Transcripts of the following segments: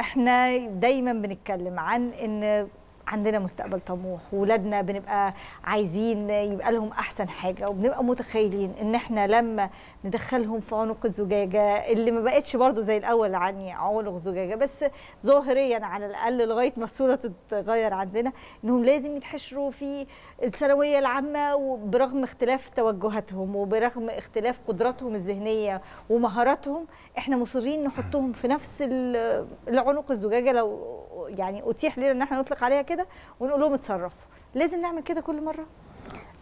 احنا دايما بنتكلم عن ان عندنا مستقبل طموح وولادنا بنبقى عايزين يبقى لهم احسن حاجه وبنبقى متخيلين ان احنا لما ندخلهم في عنق الزجاجه اللي ما بقتش برضو زي الاول عني عنق زجاجه بس ظاهريا على الاقل لغايه ما الصوره تتغير عندنا انهم لازم يتحشروا في الثانويه العامه وبرغم اختلاف توجهاتهم وبرغم اختلاف قدراتهم الذهنيه ومهاراتهم احنا مصرين نحطهم في نفس العنق الزجاجه لو يعني اتيح لنا ان احنا نطلق عليها كده ونقول لهم اتصرفوا لازم نعمل كده كل مره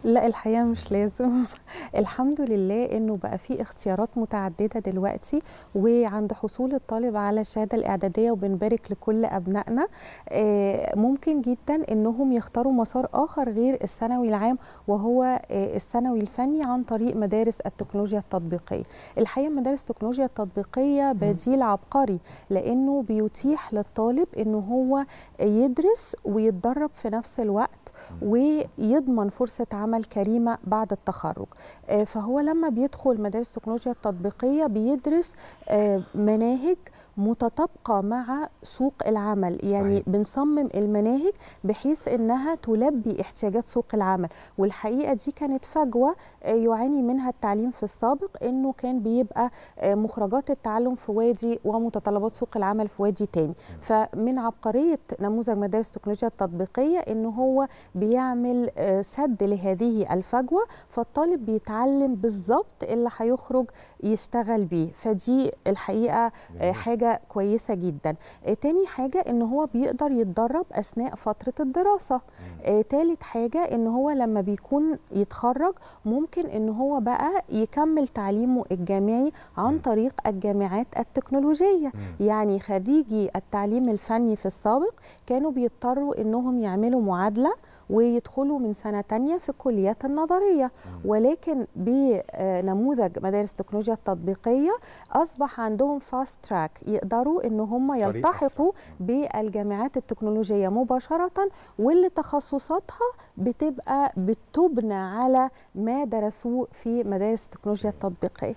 لا الحقيقه مش لازم الحمد لله انه بقى في اختيارات متعدده دلوقتي وعند حصول الطالب على الشهاده الاعداديه وبنبارك لكل ابنائنا آه، ممكن جدا انهم يختاروا مسار اخر غير الثانوي العام وهو آه، الثانوي الفني عن طريق مدارس التكنولوجيا التطبيقيه الحقيقه مدارس التكنولوجيا التطبيقيه بديل عبقري لانه بيتيح للطالب انه هو يدرس ويتدرب في نفس الوقت ويضمن فرصه عمل عمل كريمه بعد التخرج آه، فهو لما بيدخل مدارس تكنولوجيا التطبيقيه بيدرس آه، مناهج متطابقه مع سوق العمل يعني صحيح. بنصمم المناهج بحيث انها تلبي احتياجات سوق العمل والحقيقه دي كانت فجوه آه، يعاني منها التعليم في السابق انه كان بيبقى آه، مخرجات التعلم في وادي ومتطلبات سوق العمل في وادي تاني فمن عبقريه نموذج مدارس التكنولوجيا التطبيقيه ان هو بيعمل آه، سد لهذه الفجوه فالطالب بيتعلم بالظبط اللي هيخرج يشتغل بيه فدي الحقيقه حاجه حاجه كويسه جدا آه، تاني حاجه ان هو بيقدر يتدرب اثناء فتره الدراسه آه، تالت حاجه ان هو لما بيكون يتخرج ممكن ان هو بقى يكمل تعليمه الجامعي عن طريق الجامعات التكنولوجيه يعني خريجي التعليم الفني في السابق كانوا بيضطروا انهم يعملوا معادله ويدخلوا من سنه تانية في الكليات النظريه ولكن بنموذج مدارس التكنولوجيا التطبيقيه اصبح عندهم فاست تراك يقدروا ان هم يلتحقوا بالجامعات التكنولوجيه مباشره واللي تخصصاتها بتبقى بتبنى على ما درسوه في مدارس التكنولوجيا التطبيقيه